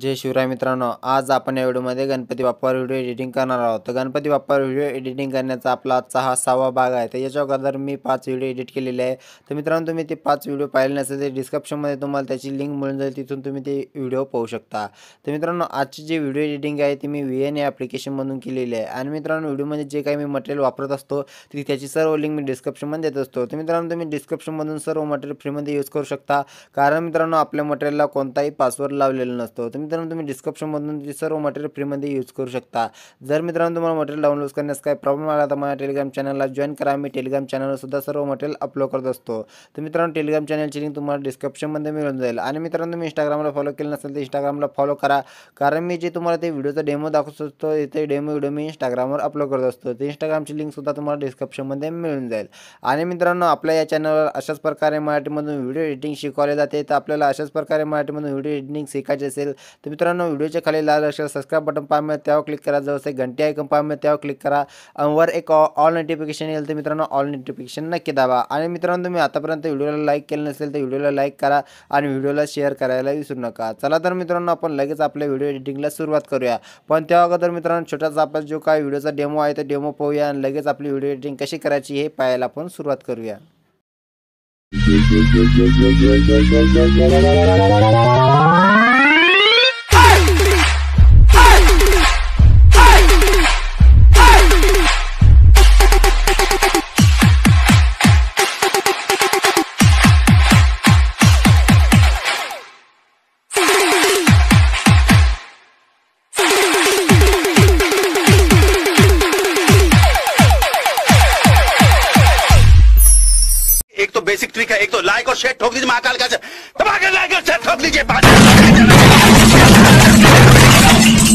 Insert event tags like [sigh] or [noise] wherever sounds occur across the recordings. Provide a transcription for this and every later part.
जय शिवराय मित्रांनो आज आपण या व्हिडिओमध्ये गणपती बाप्पावर व्हिडिओ एडिटिंग करणार आहोत तर गणपती बाप्पावर व्हिडिओ एडिटिंग करण्याचा आपला आजचा हा सहावा भाग आहे तर याच्या अगोदर मी पाच व्हिडिओ एडिट केलेले आहे तर मित्रांनो तुम्ही ते पाच व्हिडिओ पाहिले नसेल तर डिस्क्रिप्शनमध्ये तुम्हाला त्याची लिंक मिळून जाईल तिथून तुम्ही ते व्हिडिओ पाहू शकता तर मित्रांनो आजची जी व्हिडिओ एडिटिंग आहे ती मी व्ही एन ए ॲप्लिकेशनमधून केलेली आहे आणि मित्रांनो व्हिडिओमध्ये जे काही मी मटेरियल वापरत असतो ती त्याची सर्व लिंक मी डिस्क्रिप्शनमध्ये देत असतो तर मित्रांनो तुम्ही डिस्क्रिप्शनमधून सर्व मटेरियल फ्रीमध्ये यूज करू शकता कारण मित्रांनो आपल्या मटेरियलला कोणताही पासवर्ड लावलेला नसतो तर मित्रांनो तुम्ही डिस्क्रिप्शनमधून ते सर्व मटेरियल फ्रीमध्ये यूज करू शकता जर मित्रांनो तुम्हाला मटेरियल डाउनलोड करण्यास काय प्रॉब्लेम आला तर मला टेलिग्राम चॅनलला जॉईन करा मी टेलिग्राम चॅनलवर सुद्धा सर्व मटेरियल अपलोड करत असतो तर मित्रांनो टेलिग्राम चॅनलची लिंक तुम्हाला डिस्क्रिप्शनमध्ये मिळून जाईल आणि मित्रांनो तुम्ही इंस्टाग्रामला फॉलो केलं नसेल तर इंस्टाग्रामला फॉलो करा कारण मी जे तुम्हाला ते व्हिडिओचा डेमो दाखवत असतो ते डेमो व्हिडिओ मी इंस्टाग्रामवर अपलोड करत असतो ते इंस्टाग्रामची लिंकसुद्धा तुम्हाला डिस्क्रिप्शनमध्ये मिळून जाईल आणि मित्रांनो आपल्या या चॅनलवर अशाच प्रकारे मराठीमधून व्हिडिओ एडिटिंग शिकवले जाते तर आपल्याला अशाच प्रकारे मराठीमधून व्हिडिओ एडिटिंग शिकायचे असेल तर मित्रांनो व्हिडिओच्या खाली लाल अक्षर सबस्क्राईब बटन पाहा त्यावर क्लिक करा जवळच एक घंटे ऐकून पाहा त्यावर क्लिक करा वर एक ऑल नोटिफिकेशन येईल तर मित्रांनो ऑल नोटिफिकेशन नक्की दाबा आणि मित्रांनो तुम्ही आतापर्यंत व्हिडिओला लाईक केलं नसेल तर व्हिडिओला लाईक करा आणि व्हिडिओला शेअर करायला विसरू नका चला तर मित्रांनो आपण लगेच आपल्या व्हिडिओ एडिटिंगला सुरुवात करूया पण तेव्हा अगोदर मित्रांनो छोटासा आपण जो काय व्हिडिओचा डेमो आहे तो डेमो पाहूया आणि लगेच आपली व्हिडिओ एडिटिंग कशी करायची हे पाहायला आपण सुरुवात करूया [laughs] लाइक और शेयर ठोक दीजिए महाकाल का के लाइक और शेयर ठोक दीजिए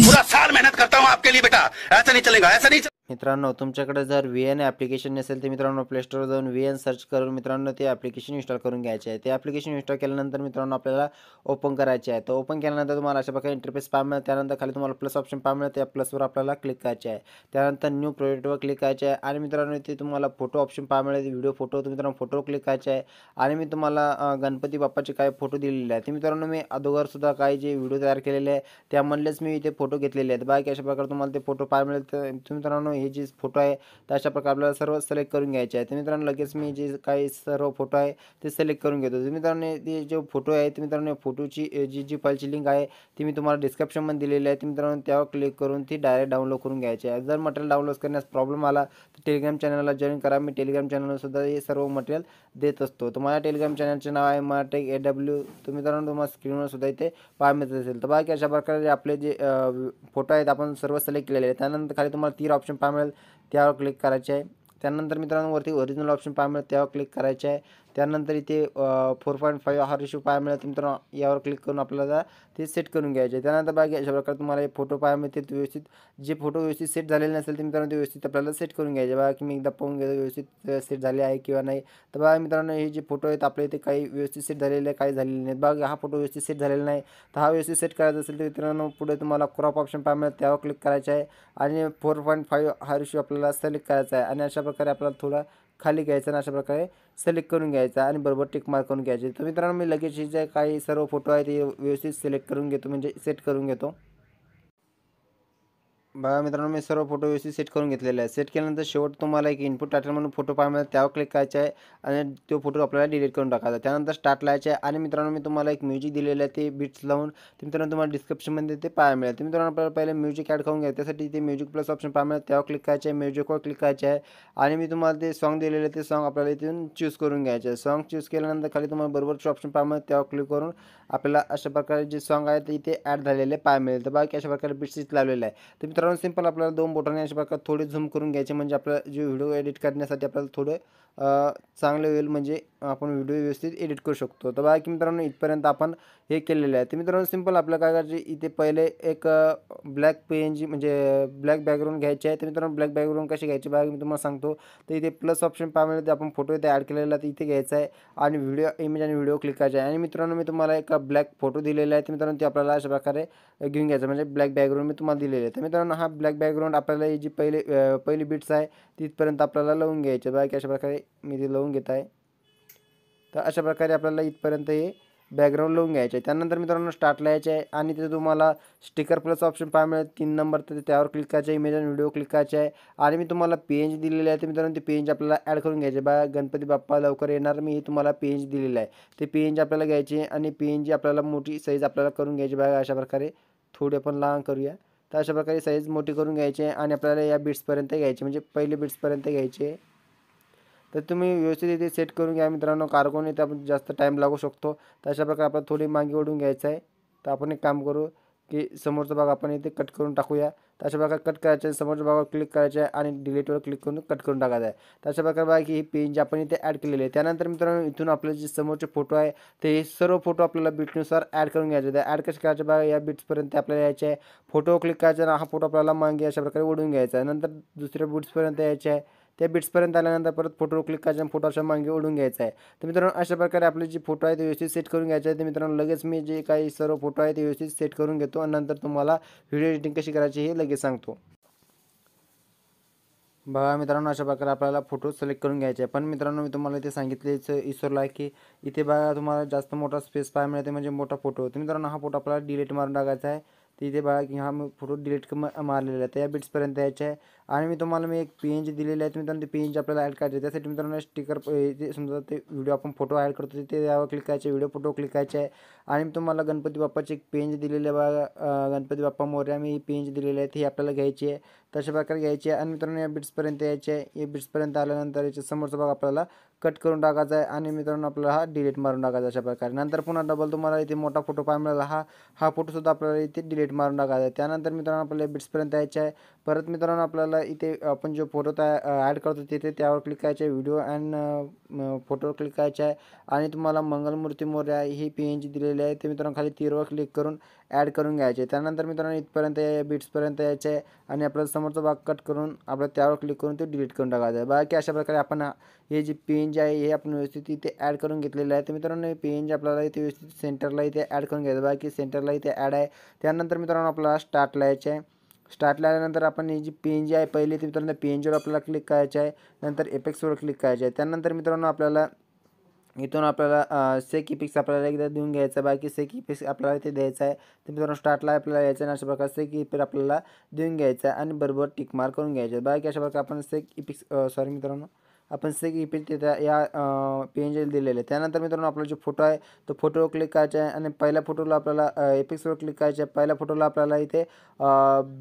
पूरा साल मेहनत करता हूँ आपके लिए बेटा ऐसा नहीं चलेगा ऐसा नहीं मित्रांनो तुमच्याकडे जर व्ही एन ॲप्लिकेशन नसेल तर मित्रांनो प्लेस्टोर जाऊन व्ही एन सर्च करून मित्रांनो ते ॲप्लिकेशन इन्स्टॉल करून घ्यायचे आहे ते ॲप्लिकेशन इन्स्टॉल केल्यानंतर मित्रांनो आपल्याला ओपन करायचे आहे तर ओपन केल्यानंतर तुम्हाला अशा प्रकारे इंटरफेस पाहा मिळेल त्यानंतर खाली तुम्हाला प्लस ऑप्शन पाहा मिळेल त्या प्लसवर आपल्याला क्लिक करायचे आहे त्यानंतर न्यू प्रोजेक्टवर क्लिक करायचे आहे आणि मित्रांनो ते तुम्हाला फोटो ऑप्शन पहा मिळेल व्हिडिओ फोटो तुम्ही मित्रांनो फोटो क्लिक करायचे आहे आणि मी तुम्हाला गणपती बाप्पाचे काय फोटो दिलेले आहेत ते मित्रांनो मी अगोदरसुद्धा काही जे व्हिडिओ तयार केलेले आहे त्यामधलेच मी इथे फोटो घेतलेले आहेत बाकी अशा प्रकारे तुम्हाला ते फोटो पाहा मिळेल तर मित्रांनो हे जे फोटो आहे तर अशा प्रकारे आपल्याला सर्व सिलेक्ट करून घ्यायचे आहे तर मित्रांनो लगेच मी जे काही सर्व फोटो आहे ते सिलेक्ट करून घेतो तर मित्रांनो ते जे फोटो आहे ते मित्रांनो फोटोची जी जी फाईलची लिंक आहे ती मी तुम्हाला डिस्क्रिप्शनमध्ये दिलेली आहे ते मित्रांनो त्यावर क्लिक करून ती डायरेक्ट डाउनलोड करून घ्यायची आहे जर मटेरियल डाउनलोड करण्यास प्रॉब्लेम आला तर टेलिग्राम चॅनलला जॉईन करा मी टेलिग्राम चॅनलसुद्धा हे सर्व मटेरियल देत असतो तर माझ्या टेलिग्राम चॅनलचे नाव आहे मराठे ए डब्ल्यू तर मित्रांनो तुम्हाला स्क्रीनवर सुद्धा इथे पाहा मिळत असेल तर बाकी अशा प्रकारे आपले जे फोटो आहेत आपण सर्व सिलेक्ट केलेले आहेत त्यानंतर खाली तुम्हाला तीन ऑप्शन मिळेल त्यावर क्लिक करायचे आहे त्यानंतर मित्रांनो वरती ओरिजिनल ऑप्शन पाहाय मिळेल त्यावर क्लिक करायचे आहे त्यानंतर इथे फोर पॉईंट फाईव्ह हा रेशो पाहाय मिळेल मित्रांनो यावर क्लिक करून आपल्याला ते सेट करून घ्यायचे त्यानंतर बाकी अशा प्रकारे तुम्हाला हे फोटो पाहाय मिळतील व्यवस्थित जे फोटो व्यवस्थित सेट झालेले नसेल ते मित्रांनो ते व्यवस्थित आपल्याला सेट करून घ्यायचे बघा की मी एकदा पाहून घेतो व्यवस्थित सेट झाले आहे किंवा नाही तर बघा मित्रांनो हे जे फोटो आहेत आपल्या इथे काही व्यवस्थित सेट झालेले काही झालेले नाहीत बघा हा फोटो व्यवस्थित सेट झालेला नाही तर हा व्यवस्थित सेट करायचा असेल तर मित्रांनो पुढे तुम्हाला क्रॉप ऑप्शन पाहायला मिळेल त्यावर क्लिक करायचं आहे आणि फोर पॉईंट फाईव्ह हा रेशो आपल्याला सिलेक्ट करायचा आहे आणि अशा प्रकारे आपल्याला थोडा खाली घ्यायचा आणि अशा प्रकारे सिलेक्ट करून घ्यायचा आणि बरोबर मार्क करून घ्यायचे तर मित्रांनो मी लगेच जे काही सर्व फोटो आहे ते व्यवस्थित सिलेक्ट करून घेतो म्हणजे सेट करून घेतो बघा मित्रांनो मी सर्व फोटो व्यवस्थित सेट करून घेतलेला आहे सेट केल्यानंतर शेवट तुम्हाला एक इनपुट टायटल म्हणून फोटो पाहायला मिळेल त्यावर क्लिक करायचा आहे आणि तो फोटो आपल्याला डिलीट करून टाकायचा त्यानंतर स्टार्ट लावायचे आहे आणि मित्रांनो मी तुम्हाला एक म्युझिक दिलेलं आहे ते बीट्स लावून ते मित्रांनो तुम्हाला डिस्क्रिप्शनमध्ये ते पाहायला मिळेल मित्रांनो आपल्याला पहिले म्युझिक ॲड करून घ्या त्यासाठी ते म्युझिक प्लस ऑप्शन पाहायला त्यावर क्लिक करायचं आहे म्युझिकवर क्लिक करायचं आहे आणि मी तुम्हाला ते सॉन्ग दिलेलं आहे ते सॉन्ग आपल्याला इथून चूज करून घ्यायचं आहे सॉन्ग चूज केल्यानंतर खाली तुम्हाला बरोबरचे ऑप्शन पाहायला त्यावर क्लिक करून आपल्याला अशा प्रकारे जे सॉन्ग आहे ते इथे ॲड झालेले पाहायला मिळेल तर बाकी अशा प्रकारे बीट्स लावलेले आहे तर मित्रांनो मित्रांनो सिंपल आपल्याला दोन बोटाने अशा प्रकारे थोडे झूम करून घ्यायचे म्हणजे आपल्याला जे व्हिडिओ एडिट करण्यासाठी आपल्याला थोडं चांगलं होईल म्हणजे आपण व्हिडिओ व्यवस्थित एडिट करू शकतो तर बघा की मित्रांनो इथपर्यंत आपण हे केलेलं आहे तर मित्रांनो सिम्पल आपल्या काय करायचे इथे पहिले एक ब्लॅक जी म्हणजे ब्लॅक बॅकग्राऊंड घ्यायचे आहे तर मित्रांनो ब्लॅक बॅकग्राऊंड कशी घ्यायची बघा मी तुम्हाला सांगतो तर इथे प्लस ऑप्शन पाहिजे मिळते आपण फोटो इथे ॲड केलेला तर इथे घ्यायचा आहे आणि व्हिडिओ इमेज आणि व्हिडिओ क्लिक करायचा आहे आणि मित्रांनो मी तुम्हाला एक ब्लॅक फोटो दिलेला आहे तर मित्रांनो ते आपल्याला अशा प्रकारे घेऊन घ्यायचं म्हणजे ब्लॅक बॅकग्राऊंड मी तुम्हाला दिलेलं आहे तर मित्रांनो हा ब्लॅक बॅकग्राऊंड आपल्याला ही जी पहिले पहिली बिट्स आहे तिथपर्यंत आपल्याला लावून घ्यायचे बघा की अशा प्रकारे मी ते लावून घेत आहे तर अशा प्रकारे आपल्याला इथपर्यंत हे बॅकग्राऊंड लावून घ्यायचे आहे त्यानंतर मित्रांनो स्टार्टला यायचे आहे आणि तिथे तुम्हाला स्टिकर प्लस ऑप्शन पाहाय मिळेल तीन नंबर तर त्यावर क्लिक करायचे इमेज आणि व्हिडिओ क्लिक करायचे आहे आणि मी तुम्हाला पेंज दिलेले आहे ते मित्रांनो ते पेंज आपल्याला ॲड करून घ्यायचे बा गणपती बाप्पा लवकर येणार मी हे तुम्हाला पेंज दिलेलं आहे ते पेंज आपल्याला घ्यायचे आणि पेंज आपल्याला मोठी साईज आपल्याला करून घ्यायची बघा अशा प्रकारे थोडी आपण लहान करूया तर अशा प्रकारे साईज मोठी करून घ्यायची आहे आणि आपल्याला या बिट्सपर्यंत घ्यायची म्हणजे पहिले बीट्सपर्यंत घ्यायचे तर तुम्ही व्यवस्थित इथे सेट करून घ्या मित्रांनो कार्गोने इथे आपण जास्त टाईम लागू शकतो तर अशा प्रकारे आपल्याला थोडी मागे ओढून घ्यायचं आहे तर आपण एक काम करू की समोरचा भाग आपण इथे कट करून टाकूया तर अशा प्रकारे कट करायचं आहे समोरच्या भागावर क्लिक करायचं आहे आणि डिलीटवर क्लिक करून कट करून टाकायचं आहे तर अशा प्रकारे बघा की ही पेन जे आपण इथे ॲड केलेली आहे त्यानंतर मित्रांनो इथून आपले जे समोरचे फोटो आहे ते सर्व फोटो आपल्याला बीटनुसार ॲड करून घ्यायचे त्या ॲड कसे करायचे बघा या बिट्सपर्यंत आपल्याला यायचे आहे फोटो क्लिक करायचा आणि हा फोटो आपल्याला मागे अशा प्रकारे ओढून घ्यायचा आहे नंतर दुसऱ्या बीट्सपर्यंत यायचे आहे त्या बिट्सपर्यंत आल्यानंतर परत फोटोवर क्लिक करायचं आणि अशा मागे ओढून घ्यायचा आहे तर मित्रांनो अशा प्रकारे आपले जे फोटो आहे ते व्यवस्थित सेट करून घ्यायचे आहे तर मित्रांनो लगेच मी जे काही सर्व फोटो आहे ते व्यवस्थित सेट करून घेतो आणि नंतर तुम्हाला व्हिडिओ एडिटिंग कशी करायची हे लगेच सांगतो बघा मित्रांनो अशा प्रकारे आपल्याला फोटो सिलेक्ट करून घ्यायचे आहे पण मित्रांनो मी तुम्हाला इथे सांगितलेच इसरला आहे की इथे बघा तुम्हाला जास्त मोठा स्पेस पाहायला मिळते म्हणजे मोठा फोटो तर मित्रांनो हा फोटो आपल्याला डिलीट मारून टाकायचा आहे तिथे बघा की हा मी फोटो डिलीट मारलेला आहे तर या बिट्सपर्यंत यायचं आहे आणि मी तुम्हाला मी एक पी एन जी दिलेलं आहे मित्रांनो ते पी एन जी आपल्याला ॲड करायचं त्यासाठी मित्रांनो स्टिकर समजा ते व्हिडिओ आपण फोटो ॲड करतो ते यावर क्लिक करायचे व्हिडिओ फोटो क्लिक करायचे आहे आणि मी तुम्हाला गणपती बाप्पाचे एक पेंज दिलेली आहे बघा गणपती बाप्पा मोर्या मी ही पेंज दिलेली आहे ती आपल्याला घ्यायची आहे तशा प्रकारे घ्यायची आहे आणि मित्रांनो या बिट्सपर्यंत यायचे आहे या बिट्सपर्यंत आल्यानंतर याच्या समोरचा बघा आपल्याला कट करून टाकायचा आहे आणि मित्रांनो आपल्याला हा डिलीट मारून टाकायचा अशा प्रकारे नंतर पुन्हा डबल तुम्हाला इथे मोठा फोटो पाहायला मिळाला हा हा फोटोसुद्धा आपल्याला इथे डिलीट मारून टाकायचा आहे त्यानंतर मित्रांनो आपल्याला बिट्सपर्यंत यायचे आहे परत मित्रांनो आपल्याला इथे आपण जो फोटो त्या ॲड करतो तिथे त्यावर क्लिक करायचे आहे व्हिडिओ अँड फोटोवर क्लिक करायचे आहे आणि तुम्हाला मंगलमूर्ती मोर्या ही पी एन जी दिलेली आहे ते मित्रांनो खाली तीरवर क्लिक करून ॲड करून घ्यायचे त्यानंतर मित्रांनो इथपर्यंत या बिट्सपर्यंत यायचे आणि आपल्याला समोरचा भाग कट करून आपलं त्यावर क्लिक करून ते डिलीट करून टाकायचं आहे बाकी अशा प्रकारे आपण हे जे पेन जे आहे हे आपण व्यवस्थित इथे ॲड करून घेतलेलं आहे तर मित्रांनो हे पेन जे आपल्याला इथे व्यवस्थित सेंटरला इथे ॲड करून घ्यायचं बाकी सेंटरला इथे ॲड आहे त्यानंतर मित्रांनो आपल्याला स्टार्टला यायचं आहे स्टार्टला आल्यानंतर आपण ही जी पेन जी आहे पहिले ती मित्रांनो पेनजीवर आपल्याला क्लिक करायचं आहे नंतर एपेक्सवर क्लिक करायचं आहे त्यानंतर मित्रांनो आपल्याला इथून आपल्याला सेक पिक्स आपल्याला एकदा देऊन घ्यायचा बाकी सेक पिक्स आपल्याला इथे द्यायचं आहे तर मित्रांनो स्टार्टला आपल्याला यायचं आणि अशा प्रकारे सेक पिक आपल्याला देऊन घ्यायचा आणि बरोबर टिक मार्क करून घ्यायचं बाकी अशा प्रकारे आपण सेक पिक्स सॉरी मित्रांनो आपण सगळी पेज तिथे या दिलेलं दिलेले त्यानंतर मित्रांनो आपला जो फोटो आहे तो फोटोवर क्लिक करायचा आहे आणि पहिल्या फोटोला आपल्याला एपिक्सवर क्लिक करायचे आहे पहिल्या फोटोला आपल्याला इथे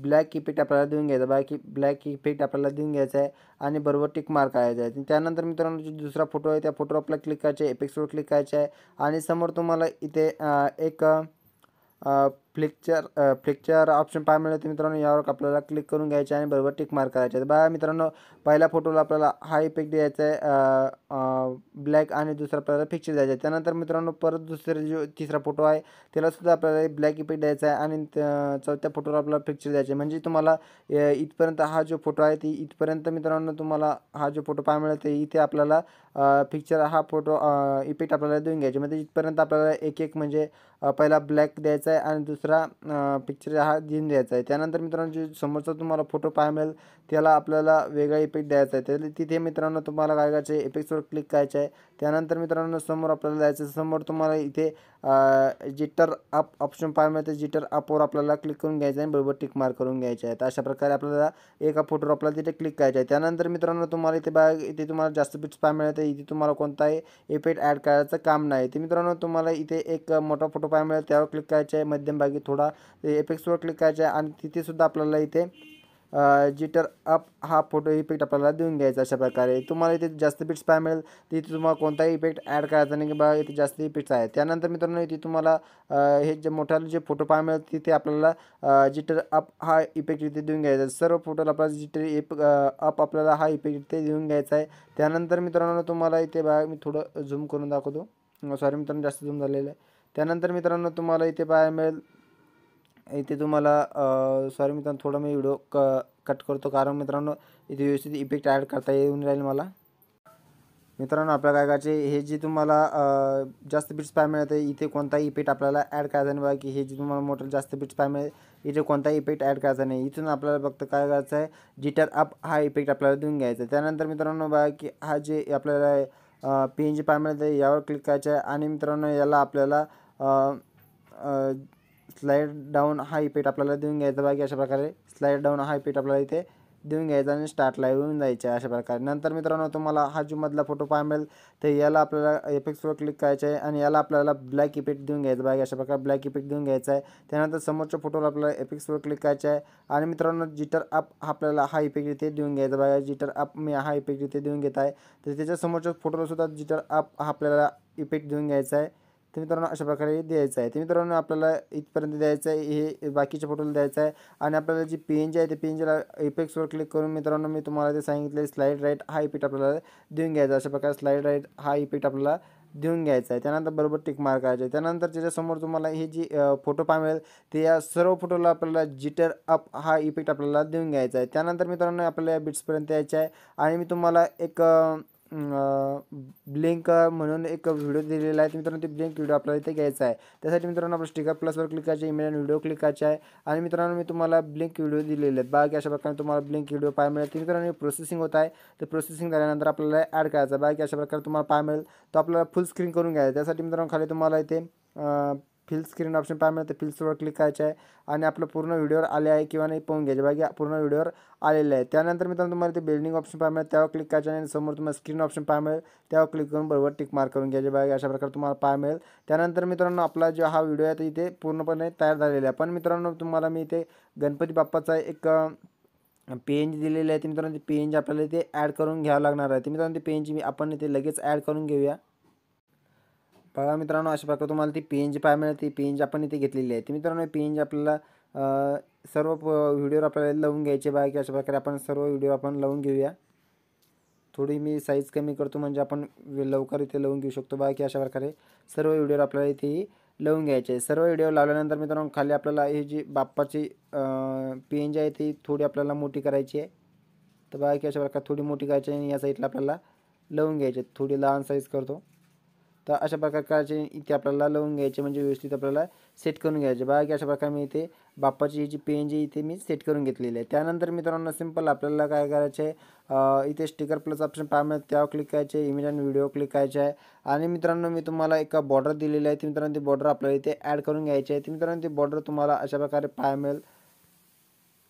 ब्लॅक इफेक्ट आपल्याला देऊन घ्यायचा ब्लॅक ब्लॅक इफेक्ट आपल्याला देऊन घ्यायचा आहे आणि बरोबर टिक मार्क करायचा आहे त्यानंतर मित्रांनो जो दुसरा फोटो आहे त्या फोटोवर आपल्याला क्लिक करायचे आहे एपिक्सवर क्लिक करायचे आहे आणि समोर तुम्हाला इथे एक फ्लिकचर फ्लिकचर ऑप्शन पाहा मिळते मित्रांनो यावर आपल्याला क्लिक करून घ्यायचे आणि बरोबर टिक मार्क करायचे बघा मित्रांनो पहिल्या फोटोला आपल्याला हा इफेक्ट द्यायचा आहे ब्लॅक आणि दुसरा आपल्याला फिक्चर द्यायचा आहे त्यानंतर मित्रांनो परत दुसरे जो तिसरा फोटो आहे त्यालासुद्धा आपल्याला ब्लॅक इफेक्ट द्यायचा आहे आणि चौथ्या फोटोला आपल्याला पिक्चर द्यायचे म्हणजे तुम्हाला इथपर्यंत हा जो फोटो आहे ती इथपर्यंत मित्रांनो तुम्हाला हा जो फोटो पाहायला मिळतो इथे आपल्याला पिक्चर हा फोटो इफेक्ट आपल्याला देऊन घ्यायचे म्हणजे इथपर्यंत आपल्याला एक एक म्हणजे पहिला ब्लॅक द्यायचा आहे आणि दुसरा दुसरा पिक्चर हा दिन द्यायचा आहे त्यानंतर मित्रांनो जे समोरचा तुम्हाला फोटो पाहाय मिळेल त्याला आपल्याला वेगळा इफेक्ट द्यायचा आहे त्या तिथे मित्रांनो तुम्हाला काय करायचं आहे इफेक्ट्सवर क्लिक करायचं आहे त्यानंतर मित्रांनो समोर आपल्याला जायचं समोर तुम्हाला इथे जिटर अप ऑप्शन पाहायला मिळते जिटर अपवर आपल्याला क्लिक करून घ्यायचं आहे बरोबर टिक मार्क करून घ्यायचं आहे तर अशा प्रकारे आपल्याला एका फोटोवर आपल्याला तिथे क्लिक करायचं आहे त्यानंतर मित्रांनो तुम्हाला इथे बा इथे तुम्हाला जास्त पिक्स पाहाय मिळतं इथे तुम्हाला कोणताही इफेक्ट ॲड करायचं काम नाही ते मित्रांनो तुम्हाला इथे एक मोठा फोटो पाहाय मिळेल त्यावर क्लिक करायचं आहे मध्यम मध्यमभागी की थोडा एफेक्ट्सवर क्लिक करायचा आहे आणि तिथेसुद्धा आपल्याला इथे जिटर अप हा फोटो इफेक्ट आपल्याला देऊन घ्यायचा अशा प्रकारे तुम्हाला इथे जास्त बिट्स पाहाय मिळेल तिथे तुम्हाला कोणताही इफेक्ट ॲड करायचा नाही किंवा इथे जास्त इफेक्ट्स आहे त्यानंतर मित्रांनो इथे तुम्हाला हे जे मोठ्याला जे फोटो पाय मिळेल तिथे आपल्याला जिटर अप हा इफेक्ट इथे देऊन घ्यायचा सर्व फोटोला आपल्याला जिटर इप अप आपल्याला हा इफेक्ट इथे देऊन घ्यायचा आहे त्यानंतर मित्रांनो तुम्हाला इथे बघा मी थोडं झूम करून दाखवतो सॉरी मित्रांनो जास्त झूम झालेलं आहे त्यानंतर मित्रांनो तुम्हाला इथे पाहायला मिळेल इथे तुम्हाला सॉरी मित्रांनो थोडा मी व्हिडिओ क कट करतो कारण मित्रांनो इथे व्यवस्थित इफेक्ट ॲड करता येऊन राहील मला मित्रांनो आपल्या करायचे हे जे तुम्हाला जास्त बिट्स पाय मिळते इथे कोणताही इफेक्ट आपल्याला ॲड करायचा नाही बघा की हे जे तुम्हाला मोटर जास्त बिट्स पाय मिळेल इथे कोणताही इफेक्ट ॲड करायचा नाही इथून आपल्याला फक्त काय करायचं आहे जिटर अप हा इफेक्ट आपल्याला देऊन घ्यायचा त्यानंतर मित्रांनो बघा की हा जे आपल्याला पी एन जी पाय मिळते यावर क्लिक करायचं आहे आणि मित्रांनो याला आपल्याला स्लाईड डाऊन हा इफेक्ट आपल्याला देऊन घ्यायचा बाकी अशा प्रकारे स्लाईड डाऊन हा इफेक्ट आपल्याला इथे देऊन घ्यायचा आणि स्टार्ट लाईव्ह जायचं आहे अशा प्रकारे नंतर मित्रांनो तुम्हाला हा मधला फोटो पाहायला मिळेल तर याला आपल्याला इफेक्ट्सवर क्लिक करायचं आहे आणि याला आपल्याला ब्लॅक इफेक्ट देऊन घ्यायचा बाकी अशा प्रकारे ब्लॅक इफेक्ट देऊन घ्यायचा आहे त्यानंतर समोरच्या फोटोला आपल्याला इफेक्ट्सवर क्लिक करायचं आहे आणि मित्रांनो जिटर अप आपल्याला हा इफेक्ट इथे देऊन घ्यायचा बघा जिटर अप मी हा इफेक्ट इथे देऊन घेत आहे तर त्याच्या समोरच्या फोटोलासुद्धा जिटर अप हा आपल्याला इफेक्ट देऊन घ्यायचा आहे तर मित्रांनो अशा प्रकारे द्यायचं आहे ते मित्रांनो आपल्याला इथपर्यंत द्यायचं आहे हे बाकीच्या फोटोला द्यायचं आहे आणि आपल्याला जी पेंज आहे ते जीला इफेक्ट्सवर क्लिक करून मित्रांनो मी तुम्हाला ते सांगितले स्लाईड राईट हा इफेक्ट आपल्याला देऊन घ्यायचा अशा प्रकारे स्लाईड राईट हा इफेक्ट आपल्याला देऊन घ्यायचा आहे त्यानंतर बरोबर टिक मार्क करायचे आहे त्यानंतर त्याच्यासमोर तुम्हाला हे जी फोटो मिळेल ते या सर्व फोटोला आपल्याला जिटर अप हा इफेक्ट आपल्याला देऊन घ्यायचा आहे त्यानंतर मित्रांनो आपल्याला या बिट्सपर्यंत यायचं आहे आणि मी तुम्हाला एक ब्लिंक म्हणून एक व्हिडिओ दिलेला आहे मित्रांनो ते ब्लिंक व्हिडिओ आपल्याला इथे घ्यायचा आहे त्यासाठी मित्रांनो आपलं स्टिकर प्लसवर क्लिक करायचे इमेल व्हिडिओ क्लिक आहे आणि मित्रांनो मी तुम्हाला ब्लिंक व्हिडिओ दिलेले आहेत बाकी अशा प्रकारे तुम्हाला ब्लिंक व्हिडिओ पाय मिळेल मित्रांनो प्रोसेसिंग होत आहे तर प्रोसेसिंग झाल्यानंतर आपल्याला ॲड करायचा बाकी अशा प्रकारे तुम्हाला पाय मिळेल तो आपल्याला फुल स्क्रीन करून घ्यायचा त्यासाठी मित्रांनो खाली तुम्हाला इथे फिल स्क्रीन ऑप्शन पाहायला मिळतं फिल्सवर क्लिक करायचं आहे आणि आपलं पूर्ण व्हिडिओवर आले आहे किंवा नाही पाहून घ्यायचे बाकी पूर्ण व्हिडिओवर आलेलं आहे त्यानंतर मित्रांनो तुम्हाला ते बिल्डिंग ऑप्शन पाहायला मिळेल त्यावर क्लिक करायचं आणि समोर तुम्हाला स्क्रीन ऑप्शन पाहा मिळेल त्यावर क्लिक करून बरोबर टिक मार्क करून घ्यायचे बाकी अशा प्रकारे तुम्हाला पाहायला मिळेल त्यानंतर मित्रांनो आपला जो हा व्हिडिओ आहे तो इथे पूर्णपणे तयार झालेला आहे पण मित्रांनो तुम्हाला मी इथे गणपती बाप्पाचा एक पेंज दिलेली आहे ते मित्रांनो ते जी आपल्याला इथे ॲड करून घ्यावं लागणार आहे ते मित्रांनो ते पेंज मी आपण इथे लगेच ॲड करून घेऊया बघा मित्रांनो अशा प्रकारे तुम्हाला ती पी एन जी ती मिळते आपण इथे घेतलेली आहे ती मित्रांनो पी एन आपल्याला सर्व व्हिडिओवर आपल्याला लावून घ्यायचे बघा की अशा प्रकारे आपण सर्व व्हिडिओ आपण लावून घेऊया थोडी मी साईज कमी करतो म्हणजे आपण लवकर इथे लावून घेऊ शकतो बघा की अशा प्रकारे सर्व व्हिडिओ आपल्याला इथे लावून घ्यायचे आहे सर्व व्हिडिओ लावल्यानंतर मित्रांनो खाली आपल्याला ही जी बाप्पाची पी आहे ती थोडी आपल्याला मोठी करायची आहे तर बघा की अशा प्रकारे थोडी मोठी करायची आणि या साईडला आपल्याला लावून घ्यायची थोडी लहान साईज करतो तर अशा प्रकारचे इथे आपल्याला लावून घ्यायचे म्हणजे व्यवस्थित आपल्याला सेट करून घ्यायचे बाकी अशा प्रकारे मी इथे बाप्पाची जी पेन जी इथे मी सेट करून घेतलेली आहे त्यानंतर मित्रांनो सिंपल आपल्याला काय करायचं आहे इथे स्टिकर प्लस ऑप्शन मिळेल त्यावर क्लिक करायचे इमेज आणि व्हिडिओ क्लिक करायचे आहे आणि मित्रांनो मी तुम्हाला एका बॉर्डर दिलेली आहे ती मित्रांनो ती बॉर्डर आपल्याला इथे ॲड करून घ्यायची आहे ती मित्रांनो ती बॉर्डर तुम्हाला अशा प्रकारे पाहायला मिळेल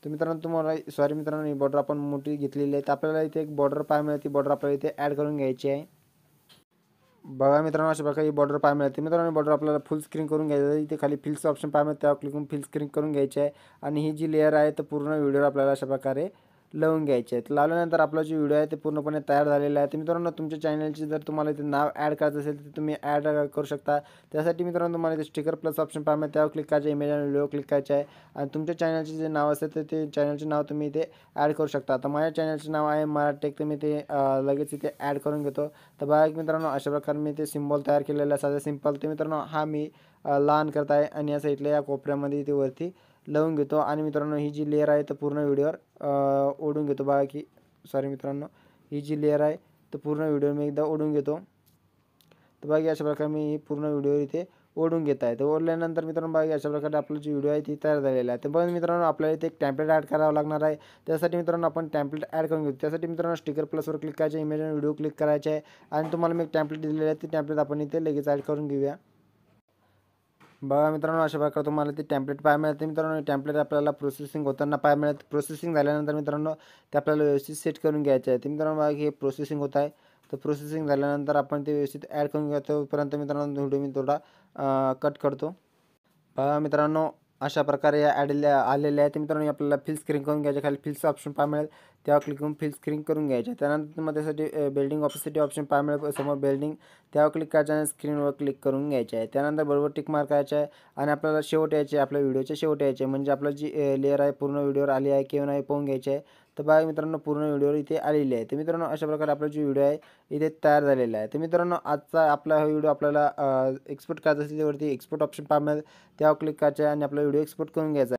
तर मित्रांनो तुम्हाला सॉरी मित्रांनो ही बॉर्डर आपण मोठी घेतलेली आहे तर आपल्याला इथे एक बॉर्डर पाहायला मिळेल ती बॉर्डर आपल्याला इथे ॲड करून घ्यायची आहे बघा मित्रांनो अशा प्रकारे बॉर्डर पाहायला मिळते मित्रांनो बॉर्डर आपल्याला फुल स्क्रीन करून घ्यायचं आहे इथे खाली फिल्स ऑप्शन पाहायला मिळतं त्यावर क्लिक करून फिल स्क्रीन करून घ्यायचे आहे आणि ही जी लेअर आहे तर पूर्ण व्हिडिओ आपल्याला अशा प्रकारे लावून घ्यायचे आहेत लावल्यानंतर आपला जो व्हिडिओ आहे ते पूर्णपणे तयार झालेला आहे तर मित्रांनो तुमच्या चॅनलचे जर तुम्हाला इथे नाव ॲड करायचं असेल तर तुम्ही ॲड करू शकता त्यासाठी मित्रांनो तुम्हाला इथे स्टिकर प्लस ऑप्शन पाहिजे त्यावर क्लिक करायचं इमेज आणि व्हिडिओ क्लिक करायचे आहे आणि तुमच्या चॅनलचे जे नाव असेल तर ते चॅनलचे नाव तुम्ही इथे ॲड करू शकता तर माझ्या चॅनलचे नाव आहे मराटेक तर मी ते लगेच इथे ॲड करून घेतो तर बघा मित्रांनो अशा प्रकारे मी ते सिम्बॉल तयार केलेला आहे साधा सिम्पल ते मित्रांनो हा मी लहान करत आहे आणि या साईडला या कोपऱ्यामध्ये इथे वरती लावून घेतो आणि मित्रांनो ही जी लेअर आहे तर पूर्ण व्हिडिओवर ओढून घेतो बघा की सॉरी मित्रांनो ही जी लेअर आहे तर पूर्ण व्हिडिओवर मी एकदा ओढून घेतो तर बघा अशा प्रकारे मी ही पूर्ण व्हिडिओवर इथे ओढून घेत आहे तर ओढल्यानंतर मित्रांनो बघा अशा प्रकारे आपला जी व्हिडिओ आहे ती तयार झालेला आहे तर बघा मित्रांनो आपल्याला इथे एक टॅम्पलेट ॲड करावं लागणार आहे त्यासाठी मित्रांनो आपण टॅम्पलेट ॲड करून घेतो त्यासाठी मित्रांनो स्टिकर प्लसवर क्लिक करायचे इमेज व्हिडिओ क्लिक करायचे आहे आणि तुम्हाला मी एक टॅम्पलेट दिलेलं आहे ते टॅम्पलेट आपण इथे लगेच ॲड करून घेऊया बघा मित्रांनो अशा प्रकारे तुम्हाला ते टॅम्पलेट पाय मिळते मित्रांनो टॅम्पलेट आपल्याला प्रोसेसिंग होताना पाय मिळते प्रोसेसिंग झाल्यानंतर मित्रांनो ते आपल्याला व्यवस्थित सेट करून घ्यायचे आहे ते मित्रांनो बघा हे प्रोसेसिंग होत आहे तर प्रोसेसिंग झाल्यानंतर आपण ते व्यवस्थित ॲड करून घ्यायचं तोपर्यंत मित्रांनो व्हिडिओ मी थोडा कट करतो बघा मित्रांनो अशा प्रकारे या ॲडल्या आलेल्या आहेत मित्रांनो आपल्याला फिल स्क्रीन करून घ्यायच्या खाली फिल्स ऑप्शन पाहाय मिळेल त्यावर क्लिक करून फिल स्क्रीन करून घ्यायच्या त्यानंतर मग त्यासाठी बिल्डिंग ऑफिससाठी ऑप्शन पाय मिळेल समोर बिल्डिंग त्यावर क्लिक करायचं आणि स्क्रीनवर क्लिक करून घ्यायचे आहे त्यानंतर बरोबर टिक मार्क करायचं आहे आणि आपल्याला शेवट यायचे आपल्या व्हिडिओच्या शेवट यायचे म्हणजे आपलं जी लेअर आहे पूर्ण व्हिडिओवर आली आहे किंवा नाही पाहून घ्यायचे आहे तर बघा मित्रांनो पूर्ण व्हिडिओ इथे आलेली आहे तर मित्रांनो अशा प्रकारे आपला जो व्हिडिओ आहे इथे तयार झालेला आहे तर मित्रांनो आजचा आपला हा व्हिडिओ आपल्याला एक्सपोर्ट करायचा असेल त्यावरती एक्सपोर्ट ऑप्शन पाहणार त्यावर क्लिक करायचं आणि आपला व्हिडिओ एक्सपोर्ट करून घ्यायचा